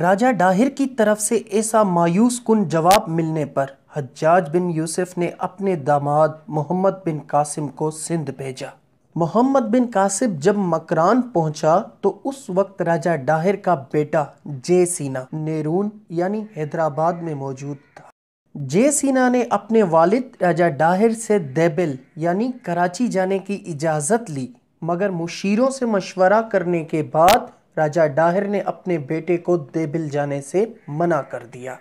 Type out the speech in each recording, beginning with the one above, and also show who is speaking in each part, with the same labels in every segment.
Speaker 1: राजा डाहिर की तरफ से ऐसा मायूस कन जवाब मिलने पर हज्जाज बिन यूसुफ ने अपने दामाद मोहम्मद बिन कासिम को सिंध भेजा मोहम्मद बिन कासिम जब मकरान पहुंचा तो उस वक्त राजा डाहिर का बेटा जे सीना नेरून यानी हैदराबाद में मौजूद था जे सीना ने अपने वालिद राजा डाहिर से देबिल यानी कराची जाने की इजाज़त ली मगर मुशीरों से मशवरा करने के बाद राजा डाहिर ने अपने बेटे को देबिल जाने से मना कर दिया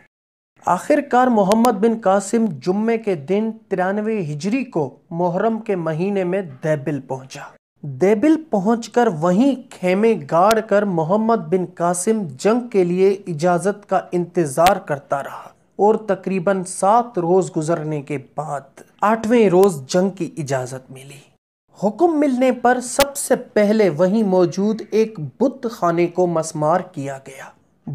Speaker 1: आखिरकार मोहम्मद बिन कासिम जुम्मे के दिन तिरानवे हिजरी को मुहर्रम के महीने में देबिल पहुंचा देबिल पहुंचकर वहीं खेमे गाड़ कर मोहम्मद बिन कासिम जंग के लिए इजाज़त का इंतज़ार करता रहा और तकरीबन सात रोज़ गुजरने के बाद आठवें रोज़ जंग की इजाज़त मिली हुक्म मिलने पर सबसे पहले वहीं मौजूद एक बुत खाने को मसमार किया गया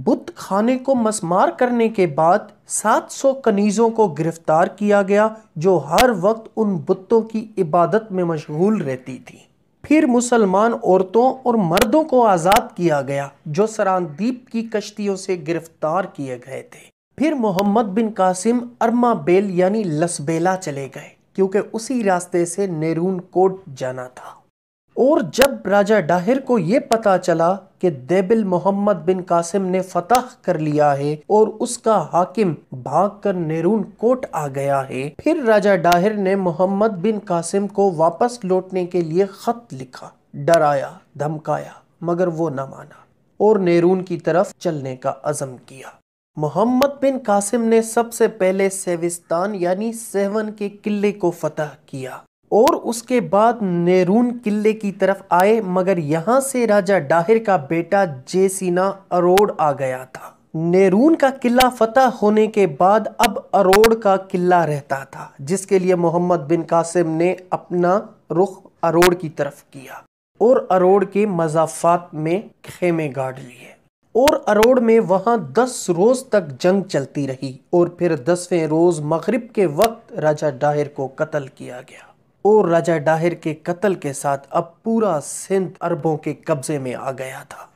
Speaker 1: बुत खाने को मसमार करने के बाद 700 कनीज़ों को गिरफ्तार किया गया जो हर वक्त उन बुतों की इबादत में मशगूल रहती थी फिर मुसलमान औरतों और मर्दों को आज़ाद किया गया जो सरानदीप की कश्तियों से गिरफ्तार किए गए थे फिर मोहम्मद बिन कासिम अरमा बेल यानी लसबेला चले गए क्योंकि उसी रास्ते से नेरून कोट जाना था और जब राजा डाहिर को यह पता चला कि देबिल मोहम्मद बिन कासिम ने फतह कर लिया है और उसका हाकिम भागकर नेरून कोट आ गया है फिर राजा डाहिर ने मोहम्मद बिन कासिम को वापस लौटने के लिए खत लिखा डराया धमकाया मगर वो न माना और नेरून की तरफ चलने का अज़म किया मोहम्मद बिन कासिम ने सबसे पहले सेविस्तान यानी सेवन के किले को फतह किया और उसके बाद नेरून किले की तरफ आए मगर यहाँ से राजा डाहिर का बेटा जेसीना अरोड़ आ गया था नेरून का किला फतह होने के बाद अब अरोड़ का किला रहता था जिसके लिए मोहम्मद बिन कासिम ने अपना रुख अरोड़ की तरफ किया और अरोड़ के मजाफात में खेमे गाड़ लिए और अरोड़ में वहाँ दस रोज़ तक जंग चलती रही और फिर दसवें रोज़ मगरिब के वक्त राजा डाहिर को कत्ल किया गया और राजा डाहिर के कत्ल के साथ अब पूरा सिंध अरबों के कब्जे में आ गया था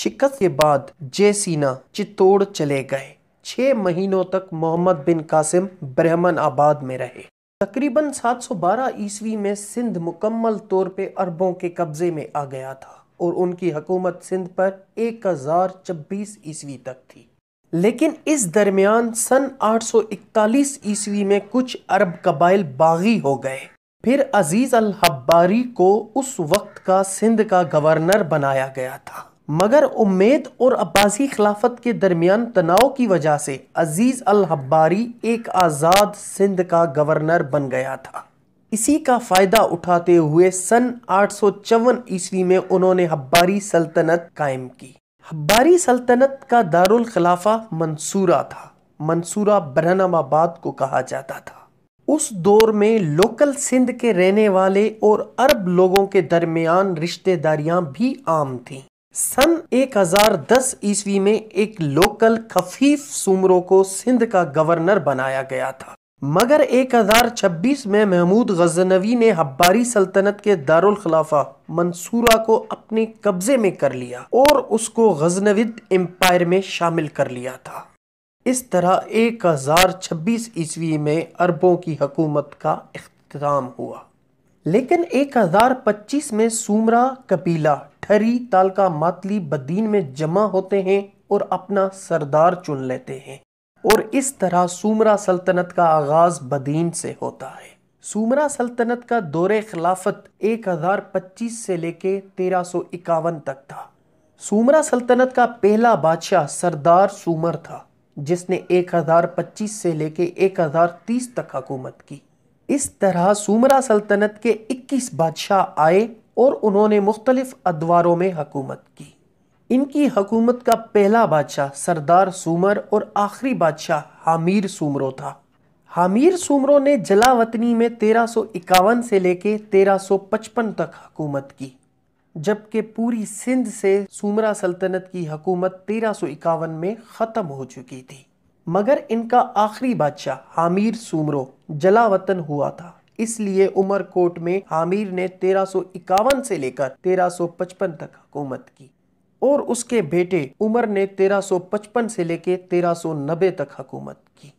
Speaker 1: शिकस्त के बाद जयसीना चित्तौड़ चले गए छह महीनों तक मोहम्मद बिन कासिम ब्रह्मन आबाद में रहे तकरीबन 712 ईस्वी में सिंध मुकम्मल तौर पे अरबों के कब्जे में आ गया था और उनकी हकूमत सिंध पर एक हज़ार छब्बीस ईस्वी तक थी लेकिन इस दरमियान सन 841 ईस्वी में कुछ अरब कबाइल बागी हो गए फिर अजीज अल हब्बारी को उस वक्त का सिंध का गवर्नर बनाया गया था मगर उम्मेद और अब्बासी खिलाफत के दरमियान तनाव की वजह से अजीज अल हब्बारी एक आज़ाद सिंध का गवर्नर बन गया था इसी का फायदा उठाते हुए सन आठ ईस्वी में उन्होंने हब्बारी सल्तनत कायम की हब्बारी सल्तनत का दारुल खिलाफा मंसूरा था मंसूरा बरहनामाबाद को कहा जाता था उस दौर में लोकल सिंध के रहने वाले और अरब लोगों के दरमियान रिश्तेदारियां भी आम थीं सन 1010 ईस्वी में एक लोकल खफीफ सुमरों को सिंध का गवर्नर बनाया गया था मगर 1026 में महमूद गजनवी ने हब्बारी सल्तनत के दारुल खिलाफा मंसूरा को अपने कब्जे में कर लिया और उसको गजनविद एम्पायर में शामिल कर लिया था इस तरह 1026 ईस्वी में अरबों की हकूमत का अख्ताम हुआ लेकिन 1025 में सूमरा कपीला ठरी तालका मातली बदीन में जमा होते हैं और अपना सरदार चुन लेते हैं और इस तरह सूमरा सल्तनत का आगाज़ बदीन से होता है सूमरा सल्तनत का दौरे खिलाफत 1025 से लेके तेरह तक था सूमरा सल्तनत का पहला बादशाह सरदार सूमर था जिसने 1025 से लेके 1030 तक हुकूमत की इस तरह सूमरा सल्तनत के 21 बादशाह आए और उन्होंने मुख्तलिफ अदवारों में हुकूमत की इनकी हकूमत का पहला बादशाह सरदार सूमर और आखिरी बादशाह हामिर सूमरों था हामिर सूमरों ने जलावतनी में तेरह से लेकर 1355 तक हकूमत की जबकि पूरी सिंध से सूमरा सल्तनत की हकूमत तेरह में ख़त्म हो चुकी थी मगर इनका आखिरी बादशाह हामिर सूमरो जलावतन हुआ था इसलिए उमरकोट में हामिर ने तेरह से लेकर 1355 तक हुकूमत की और उसके बेटे उमर ने 1355 से लेकर 1390 तक हकूमत की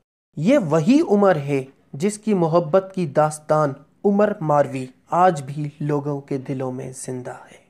Speaker 1: ये वही उमर है जिसकी मोहब्बत की दास्तान उमर मारवी आज भी लोगों के दिलों में जिंदा है